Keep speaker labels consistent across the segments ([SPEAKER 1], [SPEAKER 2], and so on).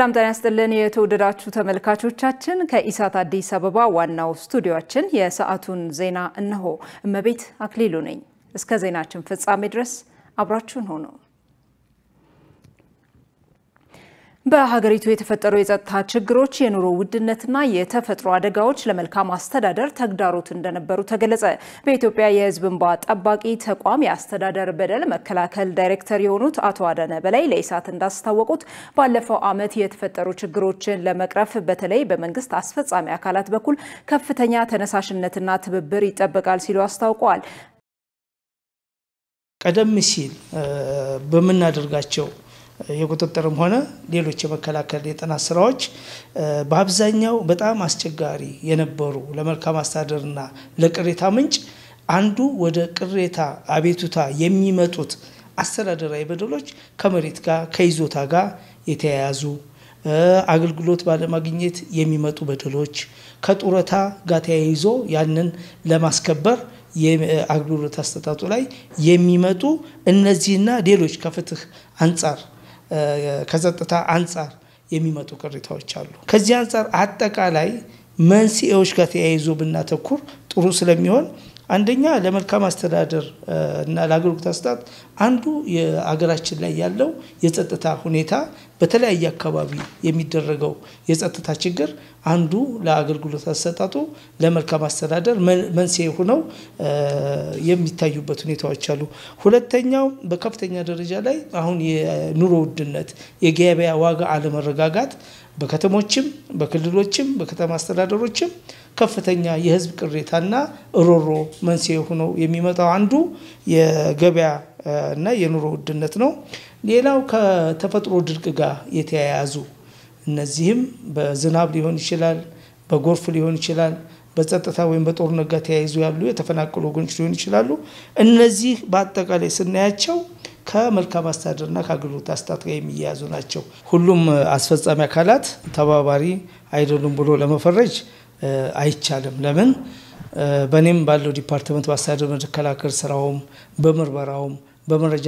[SPEAKER 1] ሰላም ጤና ይስጥልን የተወደዳችሁ ተመልካቾቻችን፣ ከኢሳት አዲስ አበባ ዋናው ስቱዲዮችን የሰዓቱን ዜና እነሆ። እመቤት አክሊሉ ነኝ። እስከ ዜናችን ፍጻሜ ድረስ አብራችሁን ሆነው በሀገሪቱ የተፈጠሩ የጸጥታ ችግሮች፣ የኑሮ ውድነትና የተፈጥሮ አደጋዎች ለመልካም አስተዳደር ተግዳሮት እንደነበሩ ተገለጸ። በኢትዮጵያ የሕዝብ እንባ ጠባቂ ተቋም የአስተዳደር በደል መከላከል ዳይሬክተር የሆኑት አቶ አደነ በላይ ለኢሳት እንዳስታወቁት ባለፈው ዓመት የተፈጠሩ ችግሮችን ለመቅረፍ በተለይ በመንግስት አስፈጻሚ አካላት በኩል ከፍተኛ ተነሳሽነትና ትብብር ይጠበቃል ሲሉ አስታውቀዋል።
[SPEAKER 2] ቀደም ሲል በምናደርጋቸው የቁጥጥርም ሆነ ሌሎች የመከላከል የጥናት ስራዎች በአብዛኛው በጣም አስቸጋሪ የነበሩ ለመልካም አስተዳደርና ለቅሬታ ምንጭ አንዱ ወደ ቅሬታ አቤቱታ የሚመጡት አስተዳደራዊ በደሎች ከመሬት ጋር ከይዞታ ጋር የተያያዙ አገልግሎት ባለማግኘት የሚመጡ በደሎች ከጡረታ ጋር ተያይዞ ያንን ለማስከበር አገልግሎት አሰጣጡ ላይ የሚመጡ እነዚህና ሌሎች ከፍትህ አንጻር ከጸጥታ አንጻር የሚመጡ ቅሬታዎች አሉ። ከዚህ አንጻር አጠቃላይ መንስኤዎች ጋር ተያይዞ ብናተኩር ጥሩ ስለሚሆን አንደኛ ለመልካም አስተዳደር እና ለአገልግሎት አሰጣጥ አንዱ የአገራችን ላይ ያለው የጸጥታ ሁኔታ በተለያየ አካባቢ የሚደረገው የጸጥታ ችግር አንዱ ለአገልግሎት አሰጣጡ ለመልካም አስተዳደር መንስኤ ሆነው የሚታዩበት ሁኔታዎች አሉ። ሁለተኛው በከፍተኛ ደረጃ ላይ አሁን የኑሮ ውድነት፣ የገበያ ዋጋ አለመረጋጋት በከተሞችም በክልሎችም በከተማ አስተዳደሮችም ከፍተኛ የህዝብ ቅሬታና ሮሮ መንስኤ ሆኖ የሚመጣው አንዱ የገበያ እና የኑሮ ውድነት ነው። ሌላው ከተፈጥሮ ድርቅ ጋር የተያያዙ እነዚህም በዝናብ ሊሆን ይችላል፣ በጎርፍ ሊሆን ይችላል፣ በጸጥታ ወይም በጦርነት ጋር ተያይዞ ያሉ የተፈናቀሉ ወገኖች ሊሆን ይችላሉ። እነዚህ በአጠቃላይ ስናያቸው ከመልካም አስተዳደርና ከአገልግሎት አሰጣጥ ጋር የሚያያዙ ናቸው። ሁሉም አስፈጻሚ አካላት ተባባሪ አይደሉም ብሎ ለመፈረጅ አይቻልም። ለምን በእኔም ባለው ዲፓርትመንት በአስተዳደር መከላከል ስራውም በምርመራውም በመረጃ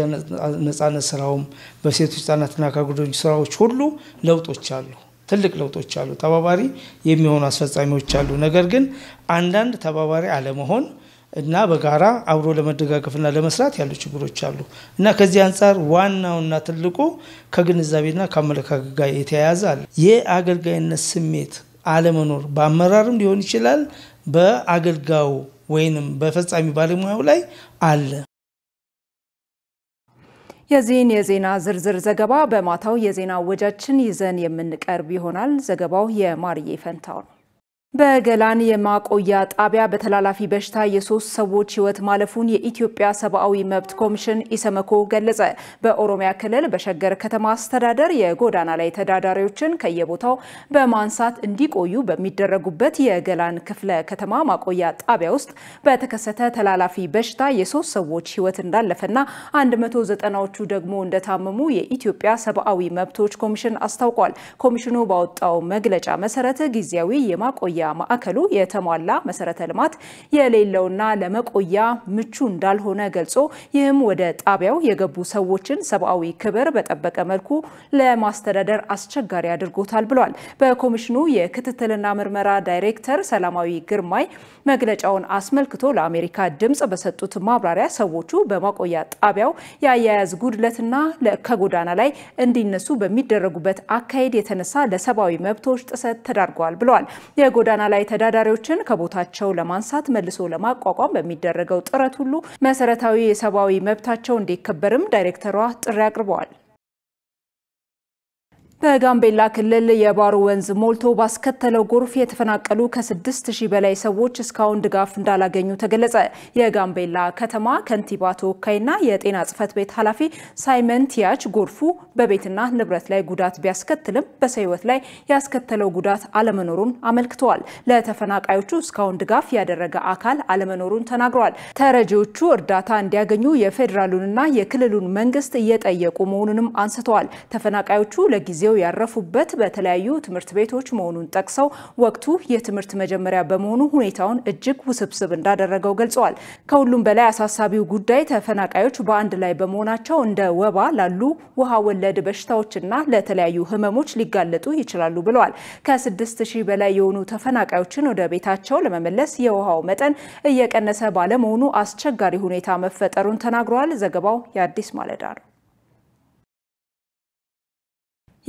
[SPEAKER 2] ነጻነት ስራውም በሴቶች ህጻናትና ከጉደኞች ስራዎች ሁሉ ለውጦች አሉ። ትልቅ ለውጦች አሉ። ተባባሪ የሚሆኑ አስፈጻሚዎች አሉ። ነገር ግን አንዳንድ ተባባሪ አለመሆን እና በጋራ አብሮ ለመደጋገፍና ለመስራት ያሉ ችግሮች አሉ እና ከዚህ አንጻር ዋናውና ትልቁ ከግንዛቤና ከአመለካከት ጋር የተያያዘ አለ። የአገልጋይነት ስሜት አለመኖር በአመራርም ሊሆን ይችላል፣ በአገልጋዩ ወይንም በፈጻሚ ባለሙያው ላይ አለ።
[SPEAKER 1] የዚህን የዜና ዝርዝር ዘገባ በማታው የዜና ወጃችን ይዘን የምንቀርብ ይሆናል። ዘገባው የማርዬ ፈንታው ነው። በገላን የማቆያ ጣቢያ በተላላፊ በሽታ የሶስት ሰዎች ሕይወት ማለፉን የኢትዮጵያ ሰብአዊ መብት ኮሚሽን ኢሰመኮ ገለጸ። በኦሮሚያ ክልል በሸገር ከተማ አስተዳደር የጎዳና ላይ ተዳዳሪዎችን ከየቦታው በማንሳት እንዲቆዩ በሚደረጉበት የገላን ክፍለ ከተማ ማቆያ ጣቢያ ውስጥ በተከሰተ ተላላፊ በሽታ የሶስት ሰዎች ሕይወት እንዳለፈና 190ዎቹ ደግሞ እንደታመሙ የኢትዮጵያ ሰብአዊ መብቶች ኮሚሽን አስታውቋል። ኮሚሽኑ ባወጣው መግለጫ መሰረት ጊዜያዊ የማቆያ የገበያ ማዕከሉ የተሟላ መሰረተ ልማት የሌለውና ለመቆያ ምቹ እንዳልሆነ ገልጾ ይህም ወደ ጣቢያው የገቡ ሰዎችን ሰብአዊ ክብር በጠበቀ መልኩ ለማስተዳደር አስቸጋሪ አድርጎታል ብሏል። በኮሚሽኑ የክትትልና ምርመራ ዳይሬክተር ሰላማዊ ግርማይ መግለጫውን አስመልክቶ ለአሜሪካ ድምጽ በሰጡት ማብራሪያ ሰዎቹ በማቆያ ጣቢያው የአያያዝ ጉድለትና ከጎዳና ላይ እንዲነሱ በሚደረጉበት አካሄድ የተነሳ ለሰብአዊ መብቶች ጥሰት ተዳርገዋል ብለዋል። ጎዳና ላይ ተዳዳሪዎችን ከቦታቸው ለማንሳት መልሶ ለማቋቋም በሚደረገው ጥረት ሁሉ መሰረታዊ የሰብአዊ መብታቸው እንዲከበርም ዳይሬክተሯ ጥሪ አቅርበዋል። በጋምቤላ ክልል የባሮ ወንዝ ሞልቶ ባስከተለው ጎርፍ የተፈናቀሉ ከ ሺህ በላይ ሰዎች እስካሁን ድጋፍ እንዳላገኙ ተገለጸ። የጋምቤላ ከተማ ከንቲባ ተወካይና የጤና ጽሕፈት ቤት ኃላፊ ሳይመን ቲያች ጎርፉ በቤትና ንብረት ላይ ጉዳት ቢያስከትልም በሰው ሕይወት ላይ ያስከተለው ጉዳት አለመኖሩን አመልክተዋል። ለተፈናቃዮቹ እስካሁን ድጋፍ ያደረገ አካል አለመኖሩን ተናግረዋል። ተረጂዎቹ እርዳታ እንዲያገኙ የፌዴራሉንና የክልሉን መንግስት እየጠየቁ መሆኑንም አንስተዋል። ተፈናቃዮቹ ለጊዜው ለጊዜው ያረፉበት በተለያዩ ትምህርት ቤቶች መሆኑን ጠቅሰው ወቅቱ የትምህርት መጀመሪያ በመሆኑ ሁኔታውን እጅግ ውስብስብ እንዳደረገው ገልጸዋል። ከሁሉም በላይ አሳሳቢው ጉዳይ ተፈናቃዮች በአንድ ላይ በመሆናቸው እንደ ወባ ላሉ ውሃ ወለድ በሽታዎችና ለተለያዩ ህመሞች ሊጋለጡ ይችላሉ ብለዋል። ከስድስት ሺህ በላይ የሆኑ ተፈናቃዮችን ወደ ቤታቸው ለመመለስ የውሃው መጠን እየቀነሰ ባለመሆኑ አስቸጋሪ ሁኔታ መፈጠሩን ተናግረዋል። ዘገባው የአዲስ ማለዳ ነው።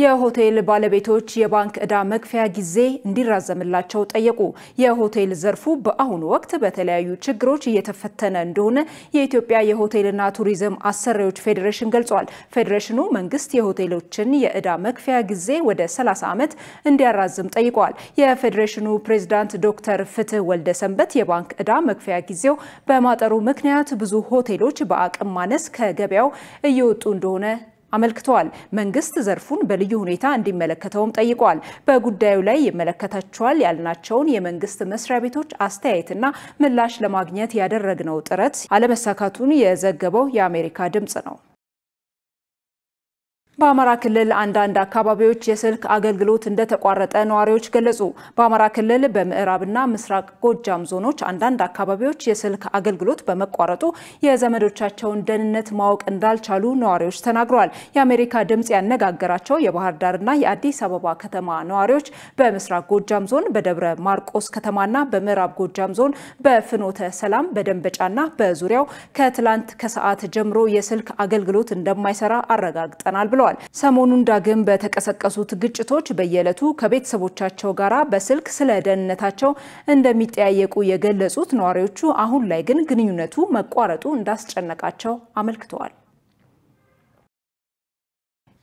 [SPEAKER 1] የሆቴል ባለቤቶች የባንክ ዕዳ መክፈያ ጊዜ እንዲራዘምላቸው ጠየቁ። የሆቴል ዘርፉ በአሁኑ ወቅት በተለያዩ ችግሮች እየተፈተነ እንደሆነ የኢትዮጵያ የሆቴልና ቱሪዝም አሰሪዎች ፌዴሬሽን ገልጿል። ፌዴሬሽኑ መንግስት የሆቴሎችን የዕዳ መክፈያ ጊዜ ወደ 30 ዓመት እንዲያራዝም ጠይቋል። የፌዴሬሽኑ ፕሬዝዳንት ዶክተር ፍትህ ወልደ ሰንበት የባንክ ዕዳ መክፈያ ጊዜው በማጠሩ ምክንያት ብዙ ሆቴሎች በአቅም ማነስ ከገበያው እየወጡ እንደሆነ አመልክተዋል። መንግስት ዘርፉን በልዩ ሁኔታ እንዲመለከተውም ጠይቋል። በጉዳዩ ላይ ይመለከታቸዋል ያልናቸውን የመንግስት መስሪያ ቤቶች አስተያየትና ምላሽ ለማግኘት ያደረግነው ጥረት አለመሳካቱን የዘገበው የአሜሪካ ድምፅ ነው። በአማራ ክልል አንዳንድ አካባቢዎች የስልክ አገልግሎት እንደተቋረጠ ነዋሪዎች ገለጹ። በአማራ ክልል በምዕራብና ምስራቅ ጎጃም ዞኖች አንዳንድ አካባቢዎች የስልክ አገልግሎት በመቋረጡ የዘመዶቻቸውን ደህንነት ማወቅ እንዳልቻሉ ነዋሪዎች ተናግረዋል። የአሜሪካ ድምፅ ያነጋገራቸው የባህር ዳርና የአዲስ አበባ ከተማ ነዋሪዎች በምስራቅ ጎጃም ዞን በደብረ ማርቆስ ከተማና በምዕራብ ጎጃም ዞን በፍኖተ ሰላም በደንበጫና በዙሪያው ከትላንት ከሰዓት ጀምሮ የስልክ አገልግሎት እንደማይሰራ አረጋግጠናል ብለዋል። ብለዋል። ሰሞኑን ዳግም በተቀሰቀሱት ግጭቶች በየዕለቱ ከቤተሰቦቻቸው ጋር በስልክ ስለ ደህንነታቸው እንደሚጠያየቁ የገለጹት ነዋሪዎቹ አሁን ላይ ግን ግንኙነቱ መቋረጡ እንዳስጨነቃቸው አመልክተዋል።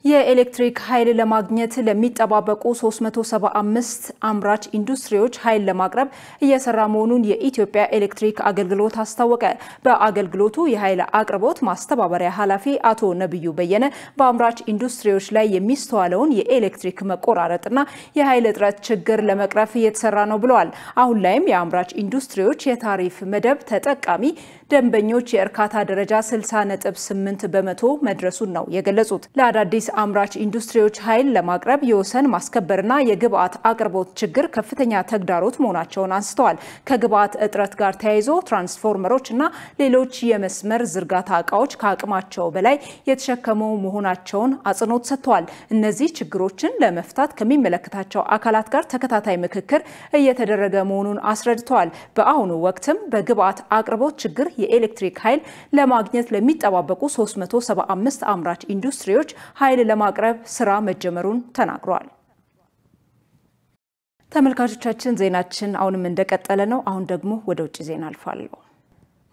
[SPEAKER 1] የኤሌክትሪክ ኃይል ለማግኘት ለሚጠባበቁ 375 አምራች ኢንዱስትሪዎች ኃይል ለማቅረብ እየሰራ መሆኑን የኢትዮጵያ ኤሌክትሪክ አገልግሎት አስታወቀ። በአገልግሎቱ የኃይል አቅርቦት ማስተባበሪያ ኃላፊ አቶ ነብዩ በየነ በአምራች ኢንዱስትሪዎች ላይ የሚስተዋለውን የኤሌክትሪክ መቆራረጥና የኃይል እጥረት ችግር ለመቅረፍ እየተሰራ ነው ብለዋል። አሁን ላይም የአምራች ኢንዱስትሪዎች የታሪፍ መደብ ተጠቃሚ ደንበኞች የእርካታ ደረጃ 60.8 በመቶ መድረሱን ነው የገለጹት። ለአዳዲስ አምራች ኢንዱስትሪዎች ኃይል ለማቅረብ የወሰን ማስከበርና የግብአት አቅርቦት ችግር ከፍተኛ ተግዳሮት መሆናቸውን አንስተዋል። ከግብአት እጥረት ጋር ተያይዞ ትራንስፎርመሮች እና ሌሎች የመስመር ዝርጋታ እቃዎች ከአቅማቸው በላይ የተሸከሙ መሆናቸውን አጽንኦት ሰጥተዋል። እነዚህ ችግሮችን ለመፍታት ከሚመለከታቸው አካላት ጋር ተከታታይ ምክክር እየተደረገ መሆኑን አስረድተዋል። በአሁኑ ወቅትም በግብአት አቅርቦት ችግር የኤሌክትሪክ ኃይል ለማግኘት ለሚጠባበቁ 375 አምራች ኢንዱስትሪዎች ኃይል ኃይል ለማቅረብ ስራ መጀመሩን ተናግሯል። ተመልካቾቻችን ዜናችን አሁንም እንደቀጠለ ነው። አሁን ደግሞ ወደ ውጭ ዜና አልፋለሁ።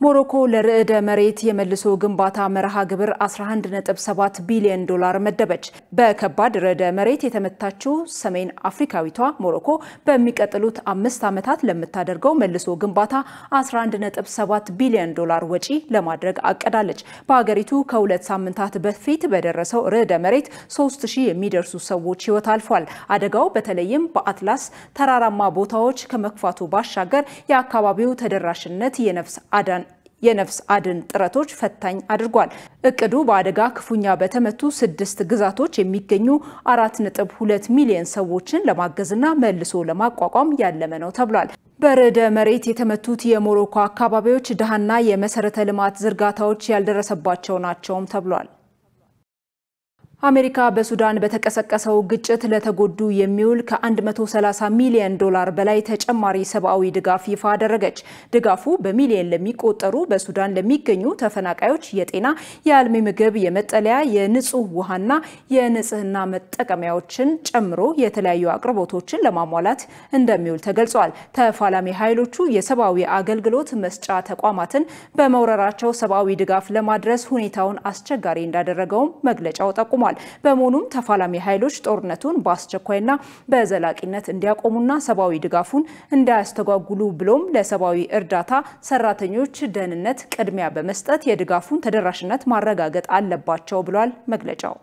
[SPEAKER 1] ሞሮኮ ለርዕደ መሬት የመልሶ ግንባታ መርሃ ግብር 11.7 ቢሊዮን ዶላር መደበች። በከባድ ርዕደ መሬት የተመታችው ሰሜን አፍሪካዊቷ ሞሮኮ በሚቀጥሉት አምስት ዓመታት ለምታደርገው መልሶ ግንባታ 11.7 ቢሊዮን ዶላር ወጪ ለማድረግ አቅዳለች። በሀገሪቱ ከሁለት ሳምንታት በፊት በደረሰው ርዕደ መሬት 3000 የሚደርሱ ሰዎች ሕይወት አልፏል። አደጋው በተለይም በአትላስ ተራራማ ቦታዎች ከመክፋቱ ባሻገር የአካባቢው ተደራሽነት የነፍስ አዳን የነፍስ አድን ጥረቶች ፈታኝ አድርጓል። እቅዱ በአደጋ ክፉኛ በተመቱ ስድስት ግዛቶች የሚገኙ አራት ነጥብ ሁለት ሚሊዮን ሰዎችን ለማገዝና መልሶ ለማቋቋም ያለመ ነው ተብሏል። በርዕደ መሬት የተመቱት የሞሮኮ አካባቢዎች ድሃና የመሰረተ ልማት ዝርጋታዎች ያልደረሰባቸው ናቸውም ተብሏል። አሜሪካ በሱዳን በተቀሰቀሰው ግጭት ለተጎዱ የሚውል ከ130 ሚሊዮን ዶላር በላይ ተጨማሪ ሰብአዊ ድጋፍ ይፋ አደረገች። ድጋፉ በሚሊዮን ለሚቆጠሩ በሱዳን ለሚገኙ ተፈናቃዮች የጤና፣ የአልሚ ምግብ፣ የመጠለያ፣ የንጹህ ውሃና የንጽህና መጠቀሚያዎችን ጨምሮ የተለያዩ አቅርቦቶችን ለማሟላት እንደሚውል ተገልጿል። ተፋላሚ ኃይሎቹ የሰብአዊ አገልግሎት መስጫ ተቋማትን በመውረራቸው ሰብአዊ ድጋፍ ለማድረስ ሁኔታውን አስቸጋሪ እንዳደረገውም መግለጫው ጠቁሟል። ተጠቅሟል። በመሆኑም ተፋላሚ ኃይሎች ጦርነቱን በአስቸኳይና በዘላቂነት እንዲያቆሙና ሰብአዊ ድጋፉን እንዳያስተጓጉሉ ብሎም ለሰብአዊ እርዳታ ሰራተኞች ደህንነት ቅድሚያ በመስጠት የድጋፉን ተደራሽነት ማረጋገጥ አለባቸው ብሏል መግለጫው።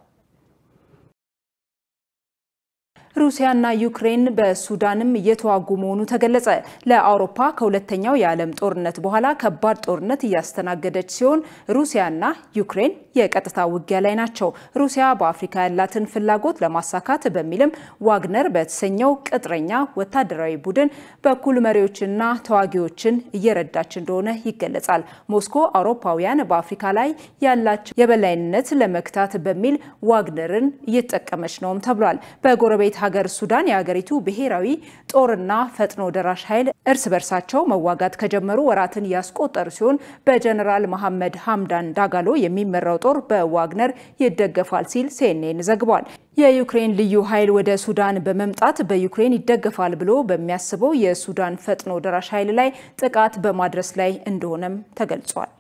[SPEAKER 1] ሩሲያና ዩክሬን በሱዳንም እየተዋጉ መሆኑ ተገለጸ። ለአውሮፓ ከሁለተኛው የዓለም ጦርነት በኋላ ከባድ ጦርነት እያስተናገደች ሲሆን ሩሲያና ዩክሬን የቀጥታ ውጊያ ላይ ናቸው። ሩሲያ በአፍሪካ ያላትን ፍላጎት ለማሳካት በሚልም ዋግነር በተሰኘው ቅጥረኛ ወታደራዊ ቡድን በኩል መሪዎችና ተዋጊዎችን እየረዳች እንደሆነ ይገለጻል። ሞስኮ አውሮፓውያን በአፍሪካ ላይ ያላቸው የበላይነት ለመክታት በሚል ዋግነርን እየተጠቀመች ነውም ተብሏል። በጎረቤት ሀገር ሱዳን የሀገሪቱ ብሔራዊ ጦርና ፈጥኖ ደራሽ ኃይል እርስ በርሳቸው መዋጋት ከጀመሩ ወራትን ያስቆጠሩ ሲሆን በጀነራል መሐመድ ሀምዳን ዳጋሎ የሚመራው ጦር በዋግነር ይደገፋል ሲል ሲኤንኤን ዘግቧል። የዩክሬን ልዩ ኃይል ወደ ሱዳን በመምጣት በዩክሬን ይደገፋል ብሎ በሚያስበው የሱዳን ፈጥኖ ደራሽ ኃይል ላይ ጥቃት በማድረስ ላይ እንደሆነም ተገልጿል።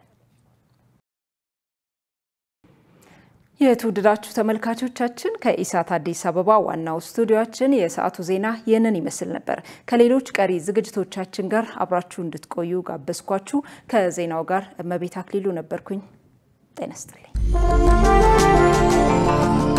[SPEAKER 1] የተወደዳችሁ ተመልካቾቻችን ከኢሳት አዲስ አበባ ዋናው ስቱዲዮችን የሰዓቱ ዜና ይህንን ይመስል ነበር። ከሌሎች ቀሪ ዝግጅቶቻችን ጋር አብራችሁ እንድትቆዩ ጋበዝኳችሁ። ከዜናው ጋር እመቤት አክሊሉ ነበርኩኝ። ጤና ይስጥልኝ።